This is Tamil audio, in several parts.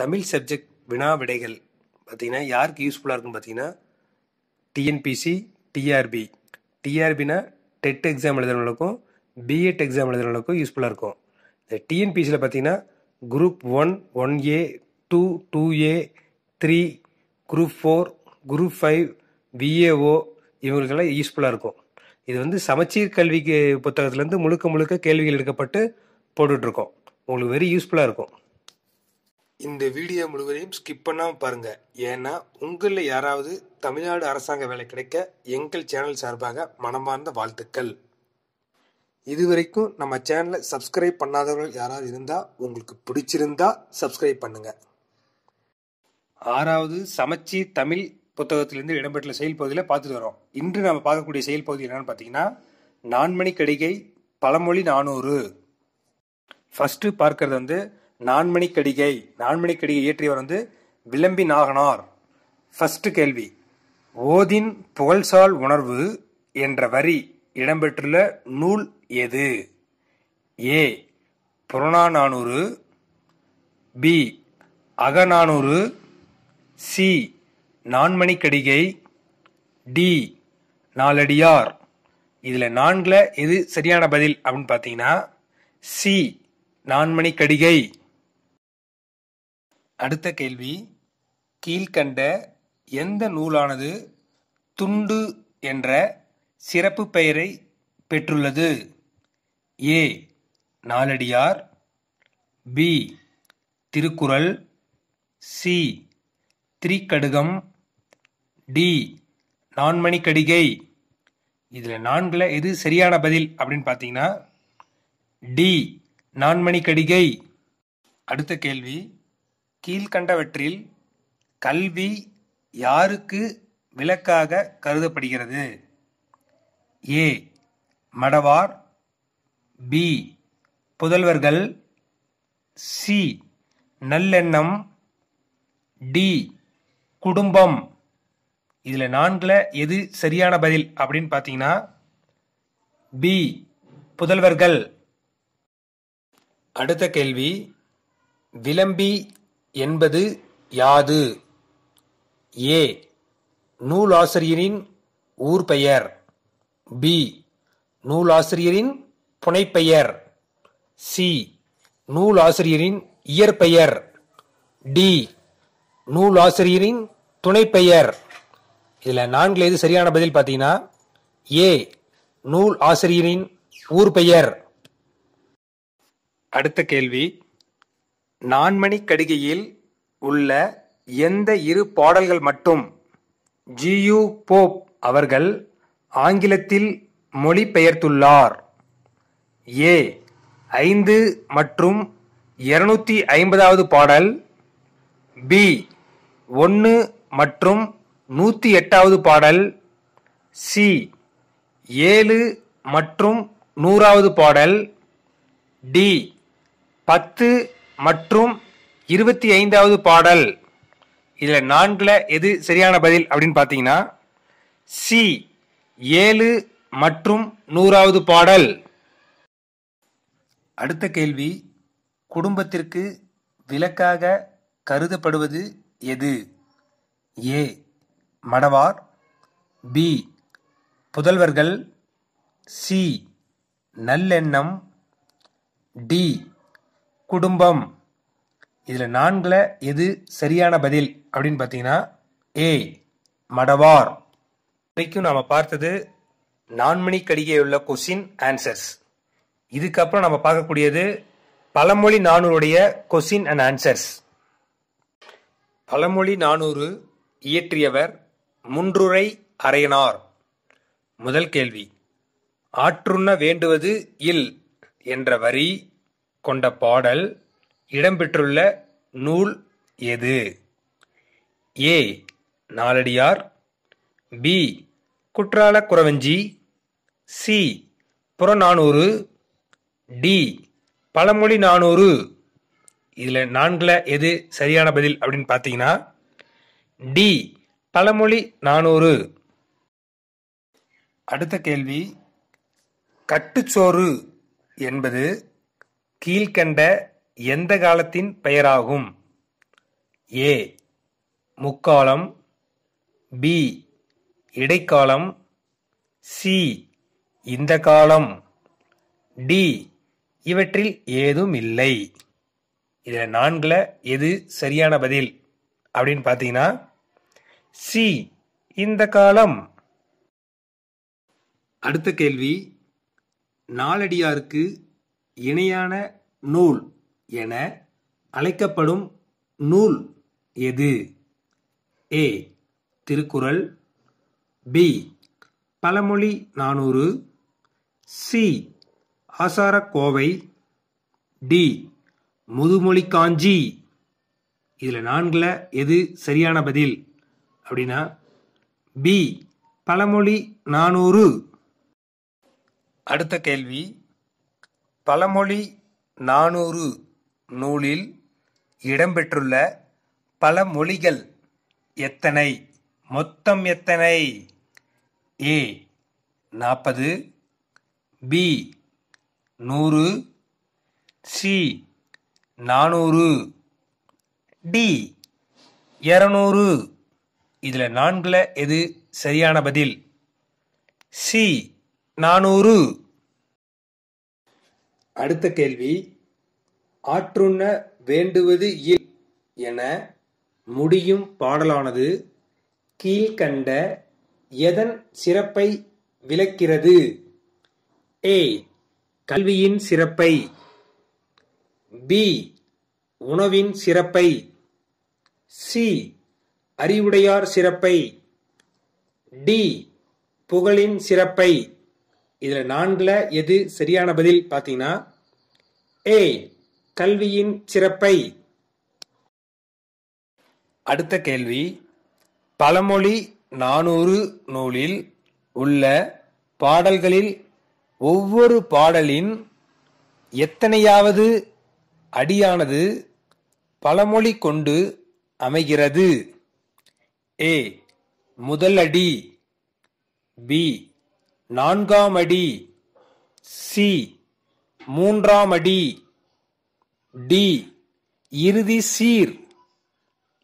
தமிழ் சப்ஜெக்ட் வினா விடைகள் பார்த்தீங்கன்னா யாருக்கு யூஸ்ஃபுல்லாக இருக்குன்னு பார்த்தீங்கன்னா டிஎன்பிசி டிஆர்பி டிஆர்பினா டெட் எக்ஸாம் எழுதுறவங்களுக்கும் பிஎட் எக்ஸாம் e எழுதுறவங்களுக்கும் யூஸ்ஃபுல்லாக இருக்கும் இந்த டிஎன்பிசியில் பார்த்தீங்கன்னா group one one A two two A three group four group five VAO இவங்களுக்கெல்லாம் யூஸ்ஃபுல்லாக இருக்கும் இது வந்து சமச்சீர் கல்விக்கு புத்தகத்துலேருந்து முழுக்க முழுக்க கேள்விகள் எடுக்கப்பட்டு போட்டுட்ருக்கோம் உங்களுக்கு வெரி யூஸ்ஃபுல்லாக இருக்கும் இந்த வீடியோ முழுவதையும் ஸ்கிப் பண்ணாமல் பாருங்கள் ஏன்னா உங்களில் யாராவது தமிழ்நாடு அரசாங்க வேலை கிடைக்க எங்கள் சேனல் சார்பாக மனமார்ந்த வாழ்த்துக்கள் இதுவரைக்கும் நம்ம சேனலை சப்ஸ்கிரைப் பண்ணாதவர்கள் யாராவது இருந்தால் உங்களுக்கு பிடிச்சிருந்தா சப்ஸ்கிரைப் பண்ணுங்க ஆறாவது சமச்சி தமிழ் புத்தகத்திலிருந்து இடம்பெற்ற செயல்பகுதியில் பார்த்துட்டு வரோம் இன்று நம்ம பார்க்கக்கூடிய செயல்பகுதி என்னன்னு பார்த்தீங்கன்னா நான்மணி கடிகை பழமொழி நானூறு ஃபஸ்ட்டு பார்க்கறது வந்து நான்மணி கடிகை நான்மணி கடிகை இயற்றியவர் வந்து விளம்பி நாகனார் ஃபர்ஸ்ட் கேள்வி ஓதின் புகழ்சால் உணர்வு என்ற வரி இடம்பெற்றுள்ள நூல் எது A Purananuru B Agananuru C Nanmanikkadigai D Naladiyar இதில் நான்கில் எது சரியான பதில் அப்படின்னு பார்த்தீங்கன்னா சி நான்மணிக்கடிகை அடுத்த கேள்வி கீழ்கண்ட எந்த நூலானது துண்டு என்ற சிறப்பு பெயரை பெற்றுள்ளது A Naladiyar B Thirukkural C Thirikadugam D Nanmanikkadigai இதில் நான்கில் எது சரியான பதில் அப்படின்னு பார்த்தீங்கன்னா டி நான்மணிக்கடிகை அடுத்த கேள்வி கீழ்கண்டவற்றில் கல்வி யாருக்கு விலக்காக கருதப்படுகிறது ஏ மடவார் பி புதல்வர்கள் சி நல்லெண்ணம் டி குடும்பம் இதில் நான்கில் எது சரியான பதில் அப்படின்னு பார்த்தீங்கன்னா பி புதல்வர்கள் அடுத்த கேள்வி விளம்பி என்பது யாது? ஏ. நூலாசிரியரின் ஊர்பெயர் பி. நூலாசிரியரின் புனைப்பெயர் சி. நூலாசிரியரின் இயற்பெயர் டி. நூலாசிரியரின் துணைப்பெயர் இதில் நான்கில் எது சரியான பதில் பார்த்தீங்கன்னா ஏ நூல் ஆசிரியரின் ஊர் பெயர் அடுத்த கேள்வி நான்மணி கடிகையில் உள்ள எந்த இரு பாடல்கள் மட்டும் ஜியு போப் அவர்கள் ஆங்கிலத்தில் மொழிபெயர்த்துள்ளார் ஏ ஐந்து மற்றும் இருநூத்தி ஐம்பதாவது பாடல் பி ஒன்று மற்றும் நூற்றி எட்டாவது பாடல் சி ஏழு மற்றும் நூறாவது பாடல் டி பத்து மற்றும் இருபத்தி ஐந்தாவது பாடல் இதில் நான்கில் எது சரியான பதில் அப்படின்னு பார்த்தீங்கன்னா சி ஏழு மற்றும் நூறாவது பாடல் அடுத்த கேள்வி குடும்பத்திற்கு விலக்காக கருதப்படுவது எது ஏ மடவார் பி புதல்வர்கள் சி நல்லெண்ணம் டி குடும்பம் இதில் நான்கில் எது சரியான பதில் அப்படின்னு பார்த்தீங்கன்னா ஏ மடவார் வரைக்கும் நாம் பார்த்தது நான்மணி கடிகை உள்ள கொஸ்டின் ஆன்சர்ஸ் இதுக்கப்புறம் நம்ம பார்க்கக்கூடியது பழமொழி நானூருடைய கொஸ்டின் அண்ட் ஆன்சர்ஸ் பழமொழி நானூறு இயற்றியவர் முன்றுரை அறையனார் முதல் கேள்வி ஆற்றுண்ண வேண்டுவது இல் என்ற வரி கொண்ட பாடல் இடம்பெற்றுள்ள நூல் எது ஏ நாலடியார் பி குற்றால குறவஞ்சி சி புறநானூறு டி பழமொழி நானூறு இதில் நான்கில் எது சரியான பதில் அப்படின்னு பார்த்தீங்கன்னா டி பழமொழி நானூறு அடுத்த கேள்வி கட்டுச்சோறு என்பது கீழ்கண்ட எந்த காலத்தின் பெயராகும் ஏ முக்காலம் பி இடைக்காலம் சி இந்த காலம் டி இவற்றில் ஏதும் இல்லை இதில் நான்கில் எது சரியான பதில் அப்படின்னு பார்த்தீங்கன்னா சி இந்த காலம் அடுத்த கேள்வி நாளடியாருக்கு இணையான நூல் என அழைக்கப்படும் நூல் எது ஏ Thirukkural B Pazhamozhi Nanooru C Acharakkovai D Muthumozhi Kanchi இதில் நான்கில் எது சரியான பதில் அப்படின்னா பி பழமொழி நானூறு அடுத்த கேள்வி பழமொழி நானூறு நூலில் இடம்பெற்றுள்ள பல மொழிகள் எத்தனை மொத்தம் எத்தனை ஏ நாற்பது பி நூறு சி நானூறு டி இரநூறு இதில் நான்கில் எது சரியான பதில் சி நானூறு அடுத்த கேள்வி ஆற்றுண்ண வேண்டுவது இல் என முடியும் பாடலானது கீழ்கண்ட எதன் சிறப்பை விளக்கிறது ஏ கல்வியின் சிறப்பை பி உணவின் சிறப்பை சி அறிவுடையார் சிறப்பை டி புகழின் சிறப்பை இதில் நான்கில் எது சரியான பதில் பார்த்தீங்கன்னா ஏ கல்வியின் சிறப்பை அடுத்த கேள்வி பழமொழி நானூறு நூலில் உள்ள பாடல்களில் ஒவ்வொரு பாடலின் எத்தனையாவது அடியானது பழமொழி கொண்டு அமைகிறது ஏ முதல் அடி பி நான்காம் அடி சி மூன்றாம் அடி டி இறுதி சீர்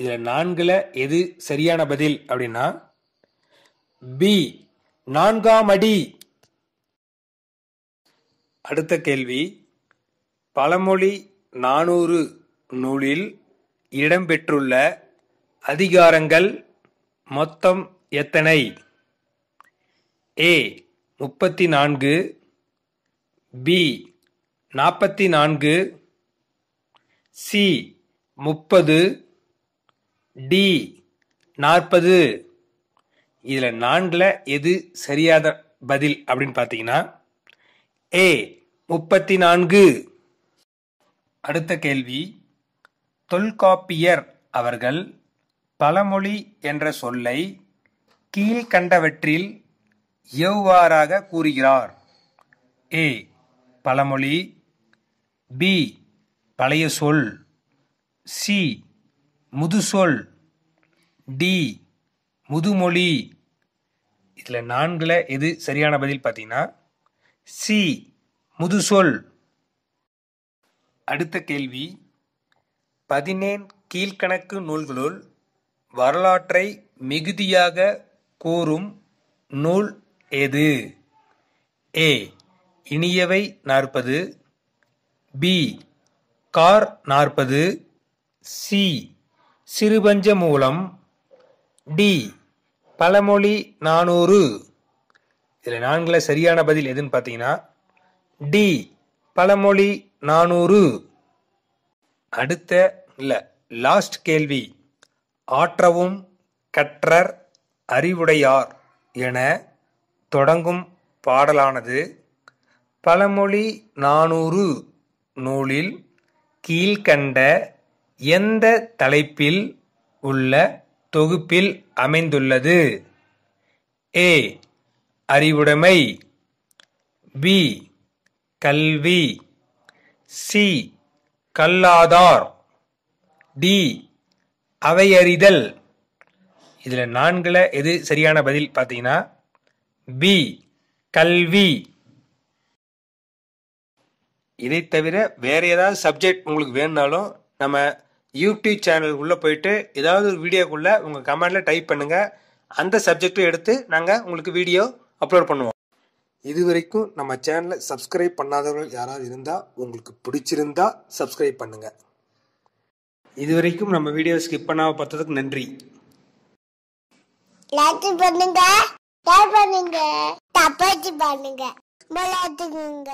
இதில் நான்கில் எது சரியான பதில் அப்படின்னா பி நான்காம் அடி அடுத்த கேள்வி பழமொழி நானூறு நூலில் இடம்பெற்றுள்ள அதிகாரங்கள் மொத்தம் எத்தனை ஏ முப்பத்தி நான்கு பி நாற்பத்தி நான்கு சி முப்பது டி நாற்பது இதில் நான்கில் எது சரியாத பதில் அப்படின்னு பார்த்தீங்கன்னா ஏ முப்பத்தி நான்கு அடுத்த கேள்வி தொல்காப்பியர் அவர்கள் பழமொழி என்ற சொல்லை கீழ்கண்டவற்றில் எவ்வாறாக கூறுகிறார் ஏ பழமொழி பி பழைய சொல் சி முதுசொல் டி முதுமொழி இதில் நான்கில் எது சரியான பதில் பார்த்தீங்கன்னா சி முதுசொல் அடுத்த கேள்வி பதினேன் கீழ்கணக்கு நூல்களுள் வரலாற்றை மிகுதியாக கூறும் நூல் எது A Iniyavai Narpathu B Kar Narpathu C Sirupancha Moolam D பழமொழி நானூறு இதில் நான்கில் சரியான பதில் எதுன்னு பார்த்தீங்கன்னா டி பழமொழி நானூறு அடுத்த இல்லை லாஸ்ட் கேள்வி ஆற்றவும் கற்றர் அறிவுடையார் என தொடங்கும் பாடலானது பழமொழி நானூறு நூலில் கீழ்கண்ட எந்த தலைப்பில் உள்ள தொகுப்பில் அமைந்துள்ளது ஏ அறிவுடைமை பி கல்வி சி கல்லாதார் டி அவையறிதல் இதில் நான்கில் எது சரியான பதில் பார்த்தீங்கன்னா பி கல்வி இதை தவிர வேற ஏதாவது சப்ஜெக்ட் உங்களுக்கு வேணுனாலும் நம்ம யூடியூப் சேனலுக்குள்ளே போயிட்டு ஏதாவது ஒரு வீடியோக்குள்ள உங்கள் கமெண்ட்ல டைப் பண்ணுங்கள் அந்த சப்ஜெக்டும் எடுத்து நாங்கள் உங்களுக்கு வீடியோ அப்லோட் பண்ணுவோம் இது வரைக்கும் நம்ம சேனலை சப்ஸ்கிரைப் பண்ணாதவர்கள் யாராவது இருந்தால் உங்களுக்கு பிடிச்சிருந்தா சப்ஸ்கிரைப் பண்ணுங்க இது வரைக்கும் நம்ம வீடியோ ஸ்கிப் பண்ணாம பார்த்ததுக்கு நன்றி லைக் பண்ணுங்க தப்பாச்சு பண்ணுங்க விளையாட்டுங்க